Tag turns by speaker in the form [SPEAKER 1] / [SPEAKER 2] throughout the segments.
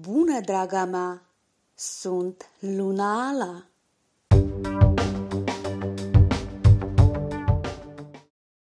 [SPEAKER 1] Bună, draga mea! Sunt Luna Ala!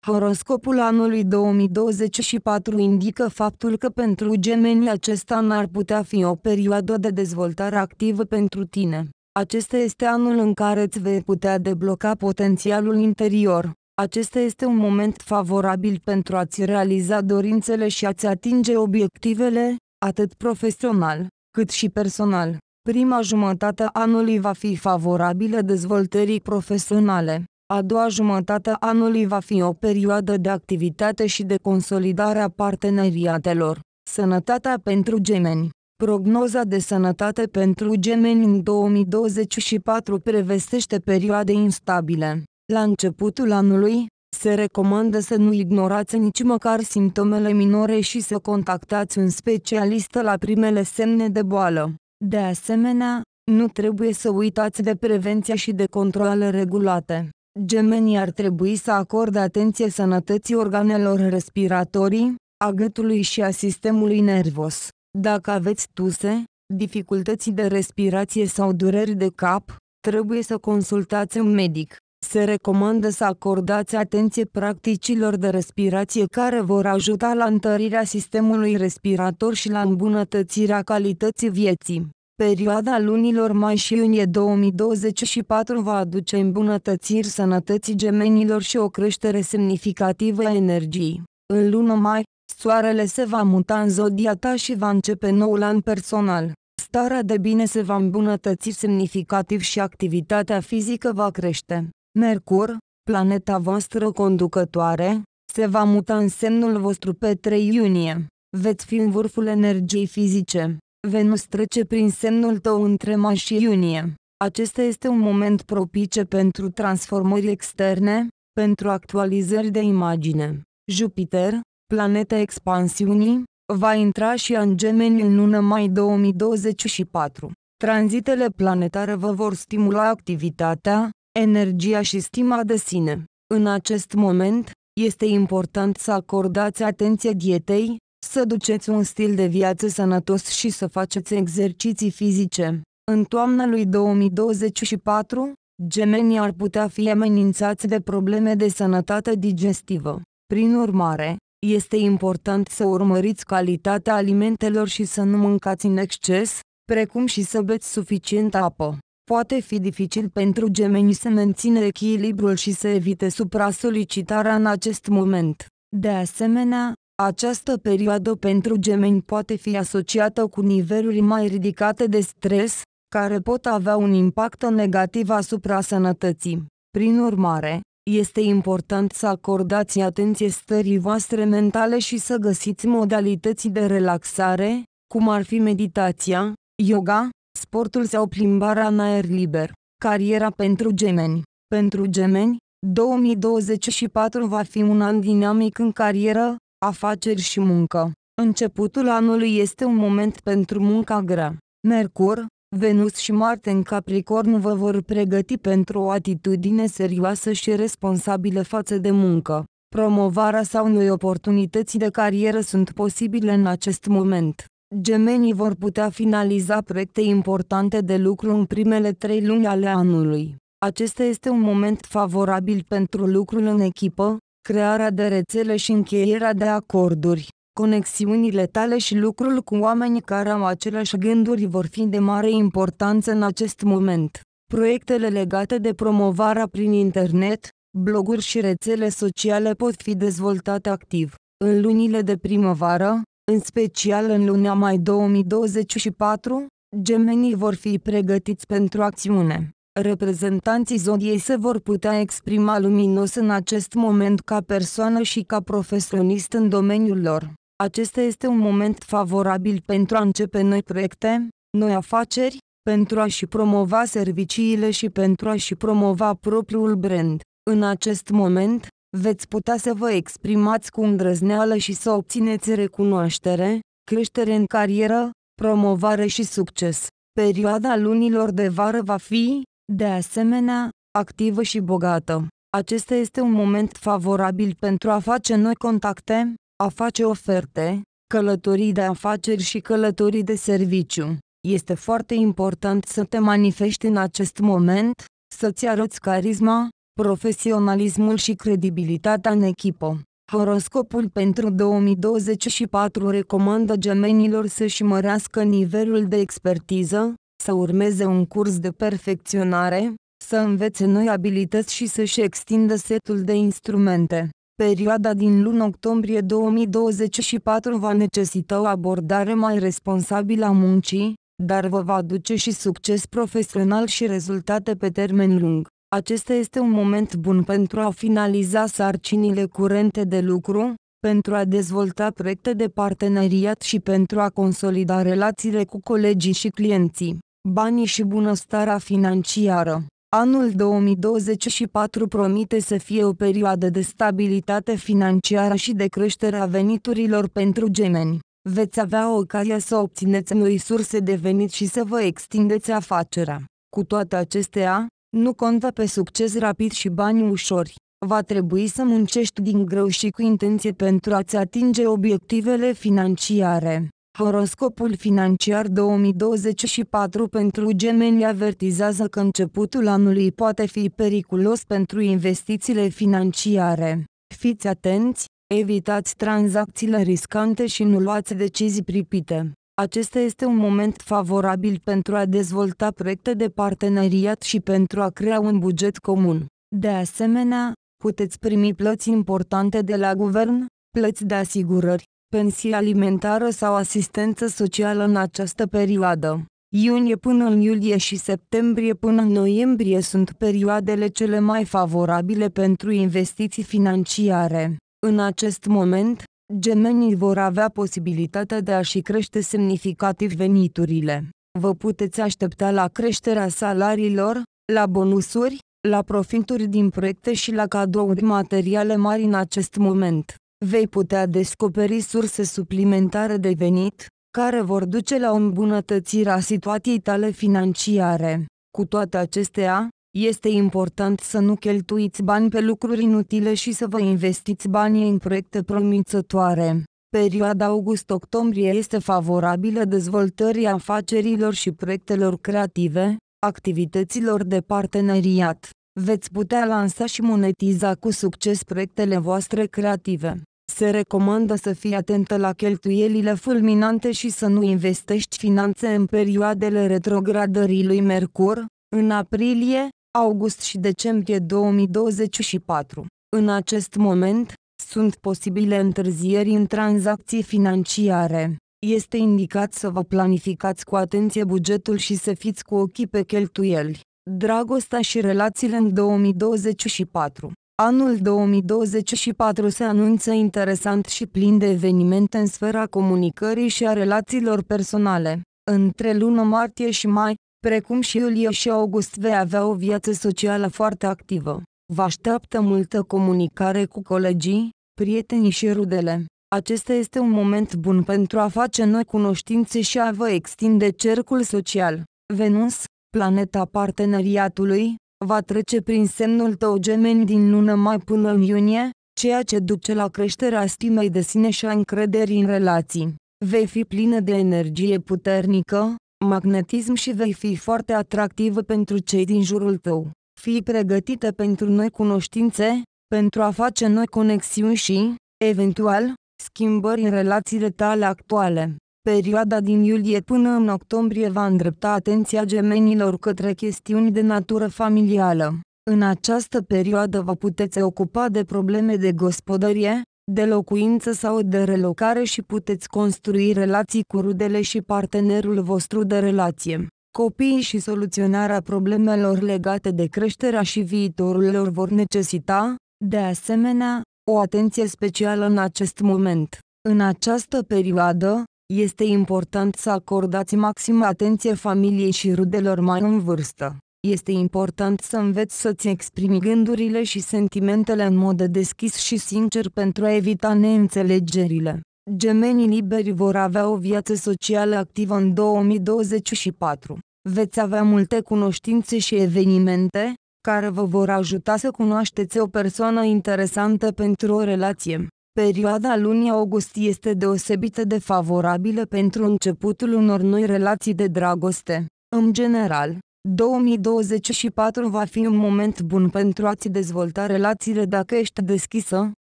[SPEAKER 1] Horoscopul anului 2024 indică faptul că pentru gemeni acesta n-ar putea fi o perioadă de dezvoltare activă pentru tine. Acesta este anul în care îți vei putea debloca potențialul interior. Acesta este un moment favorabil pentru a-ți realiza dorințele și a-ți atinge obiectivele, atât profesional, cât și personal. Prima jumătate a anului va fi favorabilă dezvoltării profesionale. A doua jumătate a anului va fi o perioadă de activitate și de consolidare a parteneriatelor. Sănătatea pentru gemeni Prognoza de sănătate pentru gemeni în 2024 prevestește perioade instabile. La începutul anului, se recomandă să nu ignorați nici măcar simptomele minore și să contactați un specialist la primele semne de boală. De asemenea, nu trebuie să uitați de prevenția și de controle regulate. Gemenii ar trebui să acorde atenție sănătății organelor respiratorii, a gâtului și a sistemului nervos. Dacă aveți tuse, dificultăți de respirație sau dureri de cap, trebuie să consultați un medic. Se recomandă să acordați atenție practicilor de respirație care vor ajuta la întărirea sistemului respirator și la îmbunătățirea calității vieții. Perioada lunilor mai și iunie 2024 va aduce îmbunătățiri sănătății gemenilor și o creștere semnificativă a energiei. În luna mai, soarele se va muta în zodia ta și va începe noul an personal. Starea de bine se va îmbunătăți semnificativ și activitatea fizică va crește. Mercur, planeta voastră conducătoare, se va muta în semnul vostru pe 3 iunie. Veți fi în vârful energiei fizice. Venus trece prin semnul tău între mai și iunie. Acesta este un moment propice pentru transformări externe, pentru actualizări de imagine. Jupiter, planeta expansiunii, va intra și în gemeni în lună mai 2024. Tranzitele planetare vă vor stimula activitatea, energia și stima de sine. În acest moment, este important să acordați atenție dietei, să duceți un stil de viață sănătos și să faceți exerciții fizice. În toamna lui 2024, gemenii ar putea fi amenințați de probleme de sănătate digestivă. Prin urmare, este important să urmăriți calitatea alimentelor și să nu mâncați în exces, precum și să beți suficientă apă. Poate fi dificil pentru gemeni să mențină echilibrul și să evite supra-solicitarea în acest moment. De asemenea, această perioadă pentru gemeni poate fi asociată cu niveluri mai ridicate de stres, care pot avea un impact negativ asupra sănătății. Prin urmare, este important să acordați atenție stării voastre mentale și să găsiți modalități de relaxare, cum ar fi meditația, yoga, sportul sau plimbarea în aer liber. Cariera pentru gemeni. Pentru gemeni, 2024 va fi un an dinamic în carieră, afaceri și muncă. Începutul anului este un moment pentru munca grea. Mercur, Venus și Marte în Capricorn vă vor pregăti pentru o atitudine serioasă și responsabilă față de muncă. Promovarea sau noi oportunități de carieră sunt posibile în acest moment. Gemenii vor putea finaliza proiecte importante de lucru în primele trei luni ale anului. Acesta este un moment favorabil pentru lucrul în echipă, crearea de rețele și încheierea de acorduri. Conexiunile tale și lucrul cu oameni care au aceleași gânduri vor fi de mare importanță în acest moment. Proiectele legate de promovarea prin internet, bloguri și rețele sociale pot fi dezvoltate activ. În lunile de primăvară, în special în luna mai 2024, gemenii vor fi pregătiți pentru acțiune. Reprezentanții zodiei se vor putea exprima luminos în acest moment ca persoană și ca profesionist în domeniul lor. Acesta este un moment favorabil pentru a începe noi proiecte, noi afaceri, pentru a-și promova serviciile și pentru a-și promova propriul brand. În acest moment, veți putea să vă exprimați cu îndrăzneală și să obțineți recunoaștere, creștere în carieră, promovare și succes. Perioada lunilor de vară va fi, de asemenea, activă și bogată. Acesta este un moment favorabil pentru a face noi contacte, a face oferte, călătorii de afaceri și călătorii de serviciu. Este foarte important să te manifesti în acest moment, să-ți arăți carisma, profesionalismul și credibilitatea în echipă. Horoscopul pentru 2024 recomandă gemenilor să-și mărească nivelul de expertiză, să urmeze un curs de perfecționare, să învețe noi abilități și să-și extindă setul de instrumente. Perioada din luna octombrie 2024 va necesita o abordare mai responsabilă a muncii, dar vă va aduce și succes profesional și rezultate pe termen lung. Acesta este un moment bun pentru a finaliza sarcinile curente de lucru, pentru a dezvolta proiecte de parteneriat și pentru a consolida relațiile cu colegii și clienții, banii și bunăstarea financiară. Anul 2024 promite să fie o perioadă de stabilitate financiară și de creștere a veniturilor pentru gemeni. Veți avea ocazia să obțineți noi surse de venit și să vă extindeți afacerea. Cu toate acestea, nu conta pe succes rapid și bani ușori. Va trebui să muncești din greu și cu intenție pentru a-ți atinge obiectivele financiare. Horoscopul financiar 2024 pentru gemeni avertizează că începutul anului poate fi periculos pentru investițiile financiare. Fiți atenți, evitați tranzacțiile riscante și nu luați decizii pripite. Acesta este un moment favorabil pentru a dezvolta proiecte de parteneriat și pentru a crea un buget comun. De asemenea, puteți primi plăți importante de la guvern, plăți de asigurări, pensie alimentară sau asistență socială în această perioadă. Iunie până în iulie și septembrie până în noiembrie sunt perioadele cele mai favorabile pentru investiții financiare. În acest moment, gemenii vor avea posibilitatea de a-și crește semnificativ veniturile. Vă puteți aștepta la creșterea salariilor, la bonusuri, la profituri din proiecte și la cadouri materiale mari în acest moment. Vei putea descoperi surse suplimentare de venit, care vor duce la o îmbunătățire a situației tale financiare. Cu toate acestea, este important să nu cheltuiți bani pe lucruri inutile și să vă investiți banii în proiecte promițătoare. Perioada august-octombrie este favorabilă dezvoltării afacerilor și proiectelor creative, activităților de parteneriat. Veți putea lansa și monetiza cu succes proiectele voastre creative. Se recomandă să fii atentă la cheltuielile fulminante și să nu investești finanțe în perioadele retrogradării lui Mercur. În aprilie, august și decembrie 2024. În acest moment, sunt posibile întârzieri în tranzacții financiare. Este indicat să vă planificați cu atenție bugetul și să fiți cu ochii pe cheltuieli. Dragostea și relațiile în 2024 Anul 2024 se anunță interesant și plin de evenimente în sfera comunicării și a relațiilor personale. Între luna martie și mai, Precum și Iulie și August vei avea o viață socială foarte activă. Vă așteaptă multă comunicare cu colegii, prietenii și rudele. Acesta este un moment bun pentru a face noi cunoștințe și a vă extinde cercul social. Venus, planeta parteneriatului, va trece prin semnul tău gemeni din lună mai până în iunie, ceea ce duce la creșterea stimei de sine și a încrederii în relații. Vei fi plină de energie puternică, magnetism și vei fi foarte atractivă pentru cei din jurul tău. Fii pregătită pentru noi cunoștințe, pentru a face noi conexiuni și, eventual, schimbări în relațiile tale actuale. Perioada din iulie până în octombrie va îndrepta atenția gemenilor către chestiuni de natură familială. În această perioadă vă puteți ocupa de probleme de gospodărie, de locuință sau de relocare și puteți construi relații cu rudele și partenerul vostru de relație. Copiii și soluționarea problemelor legate de creșterea și viitorul lor vor necesita, de asemenea, o atenție specială în acest moment. În această perioadă, este important să acordați maximă atenție familiei și rudelor mai în vârstă. Este important să înveți să-ți exprimi gândurile și sentimentele în mod deschis și sincer pentru a evita neînțelegerile. Gemenii liberi vor avea o viață socială activă în 2024. Veți avea multe cunoștințe și evenimente, care vă vor ajuta să cunoașteți o persoană interesantă pentru o relație. Perioada lunii august este deosebită de favorabilă pentru începutul unor noi relații de dragoste. În general, 2024 va fi un moment bun pentru a-ți dezvolta relațiile dacă ești deschisă,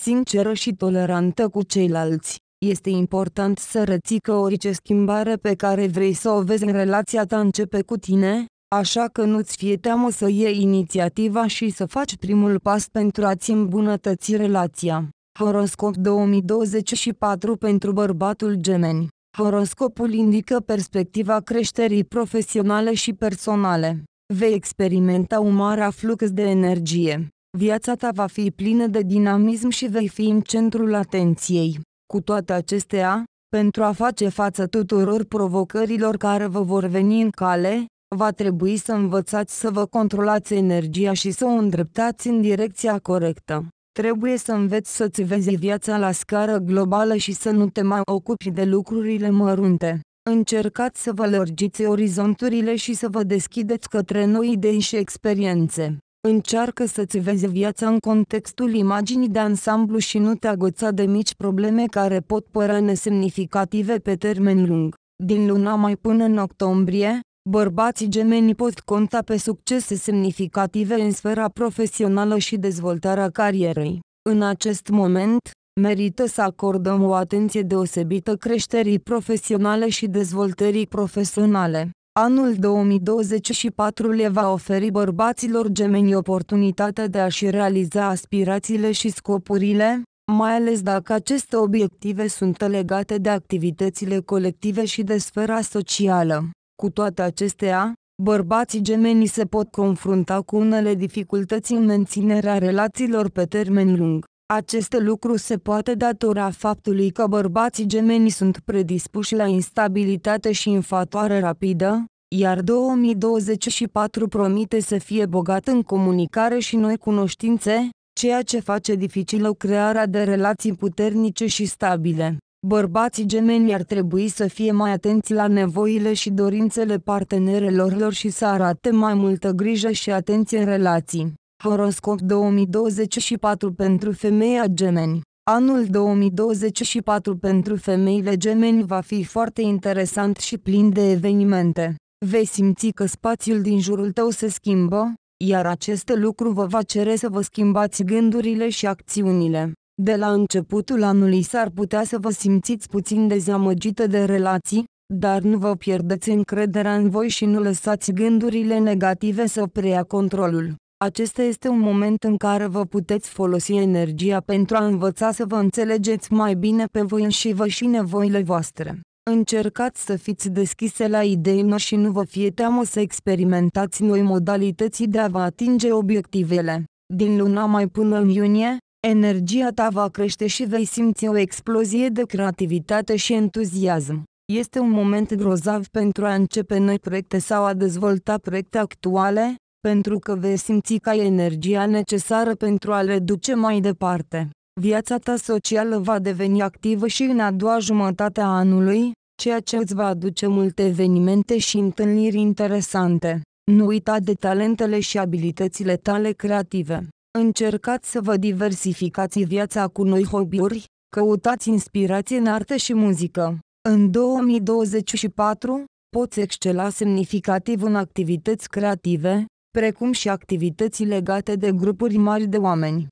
[SPEAKER 1] sinceră și tolerantă cu ceilalți. Este important să reții că orice schimbare pe care vrei să o vezi în relația ta începe cu tine, așa că nu-ți fie teamă să iei inițiativa și să faci primul pas pentru a-ți îmbunătăți relația. Horoscop 2024 pentru bărbatul gemeni Horoscopul indică perspectiva creșterii profesionale și personale. Vei experimenta un mare aflux de energie. Viața ta va fi plină de dinamism și vei fi în centrul atenției. Cu toate acestea, pentru a face față tuturor provocărilor care vă vor veni în cale, va trebui să învățați să vă controlați energia și să o îndreptați în direcția corectă. Trebuie să înveți să-ți vezi viața la scară globală și să nu te mai ocupi de lucrurile mărunte. Încercați să vă lărgiți orizonturile și să vă deschideți către noi idei și experiențe. Încearcă să-ți vezi viața în contextul imaginii de ansamblu și nu te agăța de mici probleme care pot părea nesemnificative pe termen lung. Din luna mai până în octombrie, Bărbații gemeni pot conta pe succese semnificative în sfera profesională și dezvoltarea carierei. În acest moment, merită să acordăm o atenție deosebită creșterii profesionale și dezvoltării profesionale. Anul 2024 le va oferi bărbaților gemeni oportunitatea de a-și realiza aspirațiile și scopurile, mai ales dacă aceste obiective sunt legate de activitățile colective și de sfera socială. Cu toate acestea, bărbații gemeni se pot confrunta cu unele dificultăți în menținerea relațiilor pe termen lung. Aceste lucru se poate datora faptului că bărbații gemeni sunt predispuși la instabilitate și infatoare rapidă, iar 2024 promite să fie bogat în comunicare și noi cunoștințe, ceea ce face dificilă crearea de relații puternice și stabile bărbații gemeni ar trebui să fie mai atenți la nevoile și dorințele partenerelor lor și să arate mai multă grijă și atenție în relații. Horoscop 2024 pentru femeia gemeni Anul 2024 pentru femeile gemeni va fi foarte interesant și plin de evenimente. Vei simți că spațiul din jurul tău se schimbă, iar acest lucru vă va cere să vă schimbați gândurile și acțiunile. De la începutul anului s-ar putea să vă simțiți puțin dezamăgită de relații, dar nu vă pierdeți încrederea în voi și nu lăsați gândurile negative să preia controlul. Acesta este un moment în care vă puteți folosi energia pentru a învăța să vă înțelegeți mai bine pe voi și vă și nevoile voastre. Încercați să fiți deschise la idei noi și nu vă fie teamă să experimentați noi modalități de a vă atinge obiectivele. Din luna mai până în iunie, energia ta va crește și vei simți o explozie de creativitate și entuziasm. Este un moment grozav pentru a începe noi proiecte sau a dezvolta proiecte actuale, pentru că vei simți că ai energia necesară pentru a le duce mai departe. Viața ta socială va deveni activă și în a doua jumătate a anului, ceea ce îți va aduce multe evenimente și întâlniri interesante. Nu uita de talentele și abilitățile tale creative. Încercați să vă diversificați viața cu noi hobby-uri, căutați inspirație în artă și muzică. În 2024, poți excela semnificativ în activități creative, precum și activități legate de grupuri mari de oameni.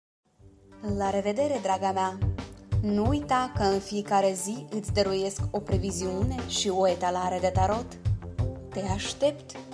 [SPEAKER 1] La revedere, draga mea! Nu uita că în fiecare zi îți dăruiesc o previziune și o etalare de tarot. Te aștept!